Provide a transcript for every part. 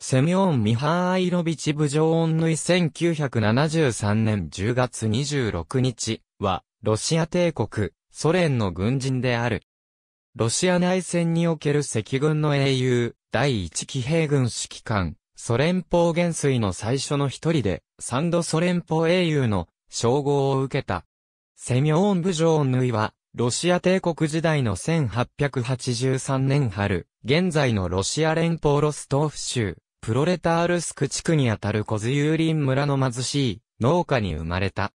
セミオン・ミハーイロビチ・ブジョーンヌイ1973年10月26日は、ロシア帝国、ソ連の軍人である。ロシア内戦における赤軍の英雄、第一騎兵軍指揮官、ソ連邦元帥の最初の一人で、三度ソ連邦英雄の称号を受けた。セミョン・ブジョーンヌイは、ロシア帝国時代の1883年春、現在のロシア連邦ロストーフ州、プロレタールスク地区にあたるコズユーリン村の貧しい農家に生まれた。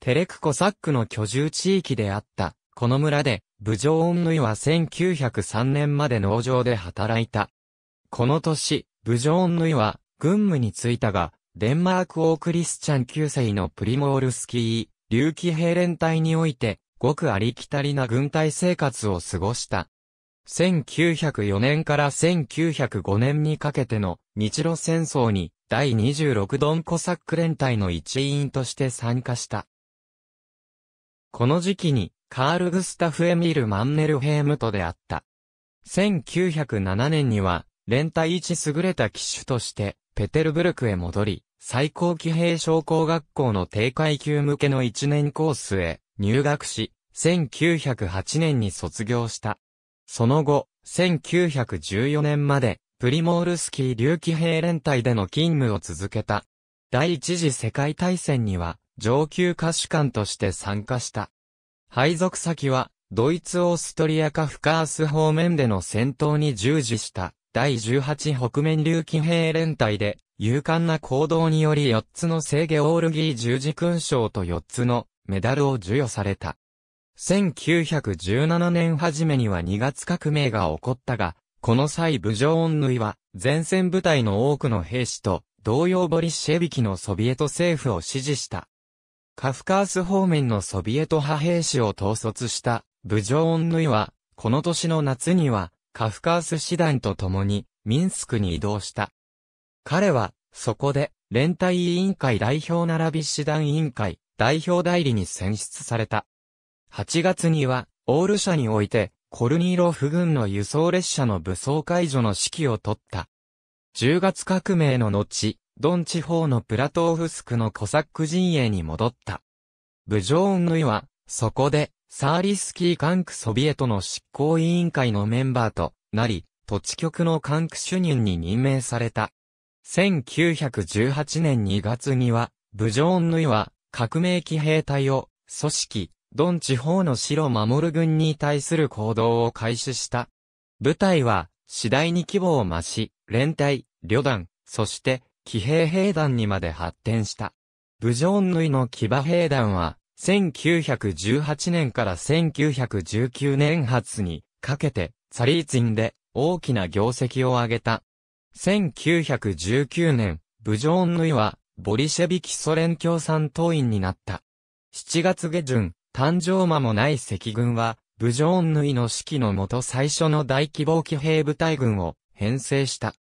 テレクコサックの居住地域であった、この村で、ブジョーンヌイは1903年まで農場で働いた。この年、ブジョーンヌイは、軍務に就いたが、デンマーク王クリスチャン9世のプリモールスキー、隆起兵連隊において、ごくありきたりな軍隊生活を過ごした。1904年から1905年にかけての日露戦争に第26ドンコサック連隊の一員として参加した。この時期にカール・グスタフ・エミル・マンネルヘームと出会った。1907年には連隊一優れた機種としてペテルブルクへ戻り、最高騎兵商工学校の低階級向けの1年コースへ入学し、1908年に卒業した。その後、1914年まで、プリモールスキー竜騎兵連隊での勤務を続けた。第一次世界大戦には、上級歌手官として参加した。配属先は、ドイツ・オーストリアかフカース方面での戦闘に従事した、第18北面竜騎兵連隊で、勇敢な行動により4つの制ゲオールギー十字勲章と4つのメダルを授与された。1917年初めには2月革命が起こったが、この際武上恩縫は、前線部隊の多くの兵士と、同様ボリシェビキのソビエト政府を支持した。カフカース方面のソビエト派兵士を統率した、武上恩縫は、この年の夏には、カフカース師団と共に、ミンスクに移動した。彼は、そこで、連帯委員会代表並び師団委員会、代表代理に選出された。8月には、オール社において、コルニーロフ軍の輸送列車の武装解除の指揮を取った。10月革命の後、ドン地方のプラトーフスクのコサック陣営に戻った。ブジョーンヌイは、そこで、サーリスキー管区ソビエトの執行委員会のメンバーとなり、土地局の管区主任に任命された。1918年2月には、ブジョーンヌイは、革命機兵隊を、組織、ドン地方の城守る軍に対する行動を開始した。部隊は、次第に規模を増し、連隊、旅団、そして、騎兵兵団にまで発展した。ブジョンヌイの騎馬兵団は、1918年から1919年初にかけて、サリーツインで大きな業績を上げた。1919年、ブジョンヌイは、ボリシェビキソ連共産党員になった。7月下旬、誕生間もない赤軍は、ブジョーンの指揮のもと最初の大規模騎兵部隊軍を編成した。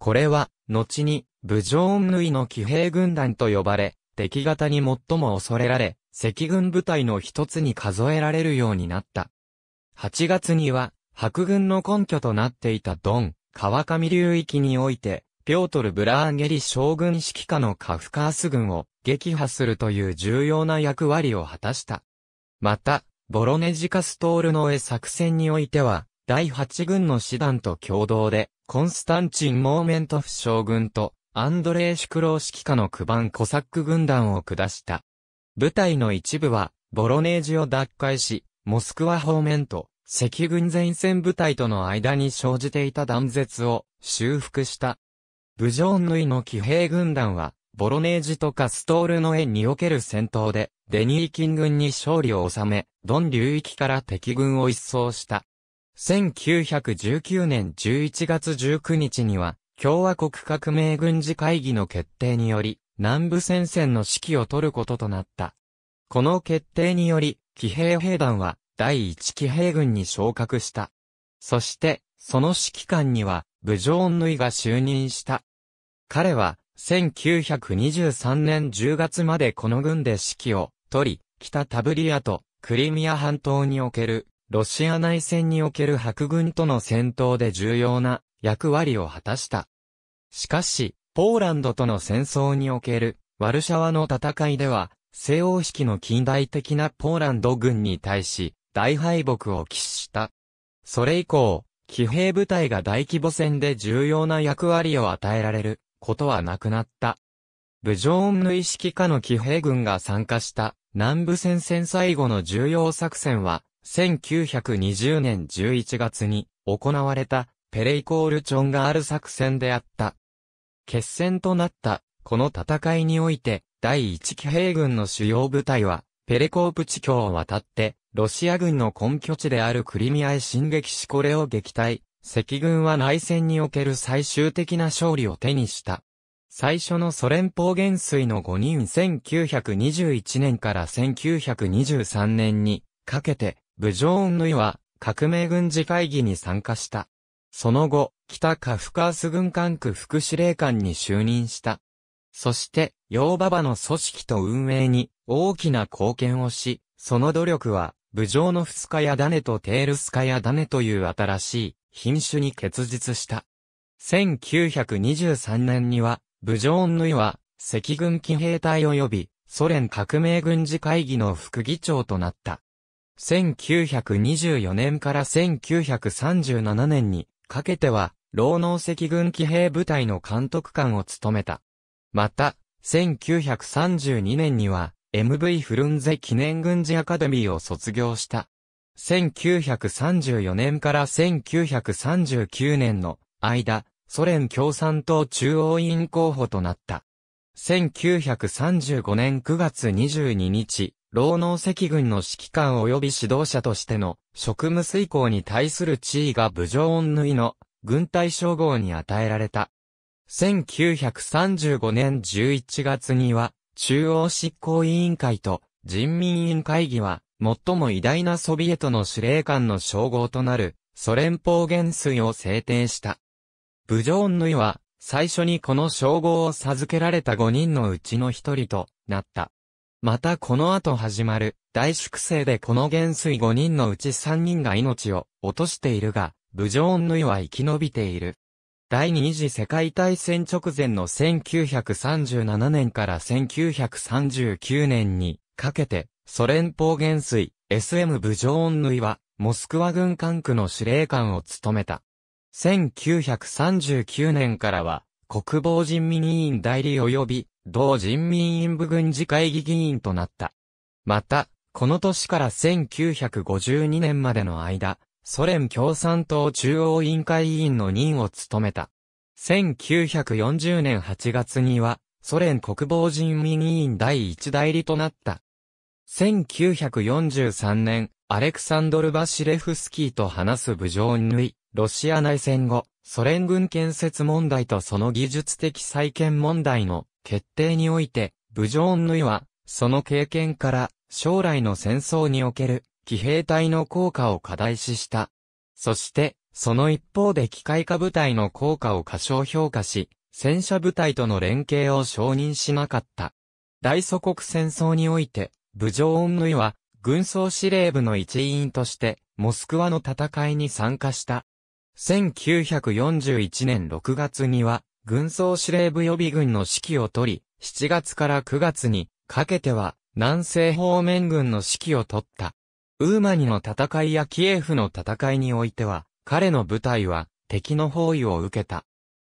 これは、後に、ブジョーンの騎兵軍団と呼ばれ、敵型に最も恐れられ、赤軍部隊の一つに数えられるようになった。8月には、白軍の根拠となっていたドン、川上流域において、ピョートル・ブラーンゲリ将軍指揮下のカフカース軍を撃破するという重要な役割を果たした。また、ボロネジカストールノエ作戦においては、第8軍の師団と共同で、コンスタンチン・モーメントフ将軍と、アンドレー・シュクロー指揮下の九番コサック軍団を下した。部隊の一部は、ボロネージを奪回し、モスクワ方面と、赤軍前線部隊との間に生じていた断絶を修復した。ブジョンヌイの騎兵軍団は、ボロネージとカストールの縁における戦闘で、デニーキン軍に勝利を収め、ドン流域から敵軍を一掃した。1919年11月19日には、共和国革命軍事会議の決定により、南部戦線の指揮を取ることとなった。この決定により、騎兵兵団は、第一騎兵軍に昇格した。そして、その指揮官には、ブジョーン・ヌイが就任した。彼は、1923年10月までこの軍で指揮を取り、北タブリアとクリミア半島におけるロシア内戦における白軍との戦闘で重要な役割を果たした。しかし、ポーランドとの戦争におけるワルシャワの戦いでは、西欧式の近代的なポーランド軍に対し、大敗北を喫した。それ以降、騎兵部隊が大規模戦で重要な役割を与えられることはなくなった。武将恩の意識下の騎兵軍が参加した南部戦線最後の重要作戦は、1920年11月に行われたペレイコールチョンガール作戦であった。決戦となったこの戦いにおいて、第一騎兵軍の主要部隊は、ペレコープ地境を渡って、ロシア軍の根拠地であるクリミアへ進撃しこれを撃退、赤軍は内戦における最終的な勝利を手にした。最初のソ連邦元帥の5人1921年から1923年にかけて、ブジョーンヌイは革命軍事会議に参加した。その後、北カフカース軍管区副司令官に就任した。そして、ヨーババの組織と運営に大きな貢献をし、その努力は、ブジョーノフスカヤダネとテールスカヤダネという新しい品種に結実した。1923年には、ブジョーンヌイは、赤軍騎兵隊及び、ソ連革命軍事会議の副議長となった。1924年から1937年にかけては、労農赤軍騎兵部隊の監督官を務めた。また、1932年には、MV フルンゼ記念軍事アカデミーを卒業した。1934年から1939年の間、ソ連共産党中央委員候補となった。1935年9月22日、労農赤軍の指揮官及び指導者としての職務遂行に対する地位が武将恩縫いの軍隊称号に与えられた。1935年11月には中央執行委員会と人民委員会議は最も偉大なソビエトの司令官の称号となる、ソ連邦元帥を制定した。ブジョーンヌイは、最初にこの称号を授けられた5人のうちの一人となった。またこの後始まる大粛清でこの元帥5人のうち3人が命を落としているが、ブジョーンヌイは生き延びている。第二次世界大戦直前の1937年から1939年にかけて、ソ連邦元帥、SM ブジョーンヌイは、モスクワ軍管区の司令官を務めた。1939年からは、国防人民委員代理及び、同人民委員部軍事会議議員となった。また、この年から1952年までの間、ソ連共産党中央委員会委員の任を務めた。1940年8月には、ソ連国防人民委員第一代理となった。1943年、アレクサンドル・バシレフスキーと話すブジョーンヌイ、ロシア内戦後、ソ連軍建設問題とその技術的再建問題の決定において、ブジョーンヌイは、その経験から、将来の戦争における、騎兵隊の効果を課題視した。そして、その一方で機械化部隊の効果を過小評価し、戦車部隊との連携を承認しなかった。大祖国戦争において、武上恩縫は、軍総司令部の一員として、モスクワの戦いに参加した。1941年6月には、軍総司令部予備軍の指揮を取り、7月から9月にかけては、南西方面軍の指揮を取った。ウーマニの戦いやキエフの戦いにおいては、彼の部隊は敵の包囲を受けた。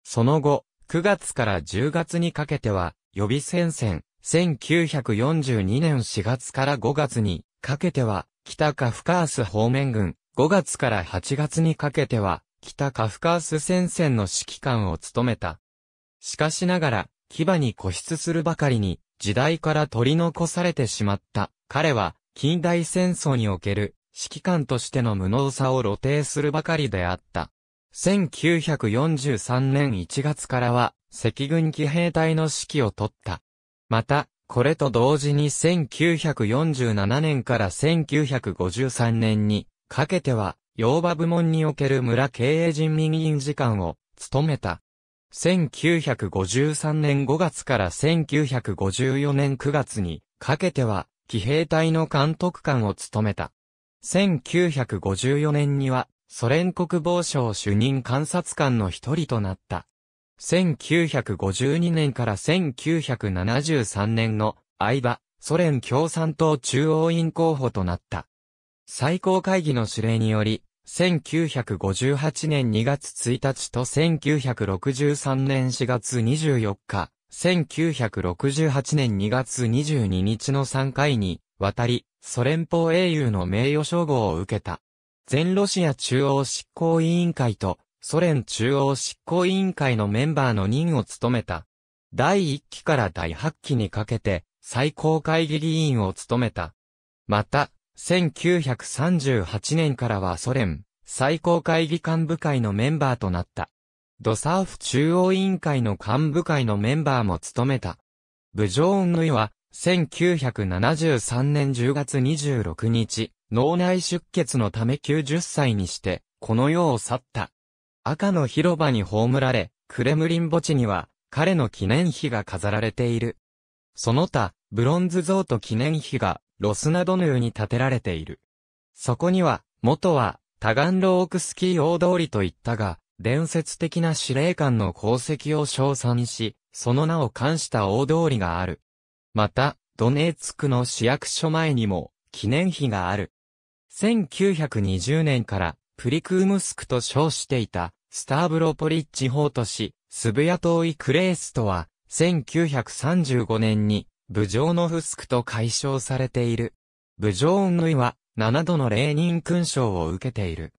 その後、9月から10月にかけては、予備戦線、1942年4月から5月にかけては、北カフカース方面軍、5月から8月にかけては、北カフカース戦線の指揮官を務めた。しかしながら、牙に固執するばかりに、時代から取り残されてしまった。彼は、近代戦争における、指揮官としての無能さを露呈するばかりであった。1943年1月からは、赤軍騎兵隊の指揮を取った。また、これと同時に1947年から1953年にかけては、洋場部門における村経営人民委員次官を務めた。1953年5月から1954年9月にかけては、騎兵隊の監督官を務めた。1954年には、ソ連国防省主任監察官の一人となった。1952年から1973年の間、ソ連共産党中央委員候補となった。最高会議の指令により、1958年2月1日と1963年4月24日、1968年2月22日の3回に、渡り、ソ連邦英雄の名誉称号を受けた。全ロシア中央執行委員会とソ連中央執行委員会のメンバーの任を務めた。第1期から第8期にかけて、最高会議議員を務めた。また、1938年からはソ連、最高会議幹部会のメンバーとなった。ドサーフ中央委員会の幹部会のメンバーも務めた。ブジョーンヌイは、1973年10月26日、脳内出血のため90歳にして、この世を去った。赤の広場に葬られ、クレムリン墓地には、彼の記念碑が飾られている。その他、ブロンズ像と記念碑が、ロスナドヌーに建てられている。そこには、元は、タガンロークスキー大通りといったが、伝説的な司令官の功績を称賛し、その名を冠した大通りがある。また、ドネーツクの市役所前にも、記念碑がある。1920年から、プリクームスクと称していた、スターブロポリッチ法都市、スブヤ島イクレーストは、1935年に、ブジのーノフスクと解消されている。ブジョーンヌイは、7度の霊人勲章を受けている。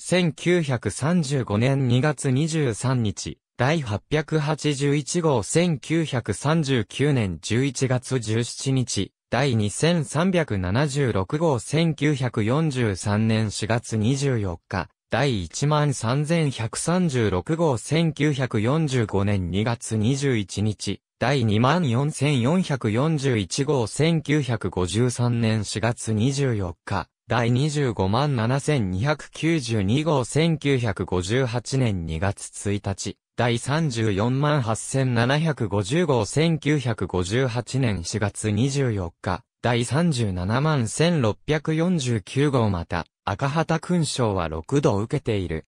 1935年2月23日、第881号1939年11月17日、第2376号1943年4月24日、第13136号1945年2月21日、第24441号1953年4月24日、第257,292号1958年2月1日、第348,750号1958年4月24日、第371,649号また、赤旗勲章は6度受けている。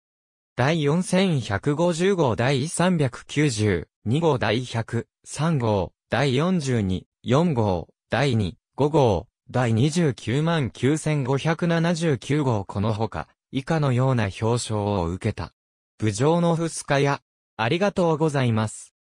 第4150号第390、2号第100、3号、第42、4号、第2、5号、第29万9579号このほか、以下のような表彰を受けた。部長の二日や、ありがとうございます。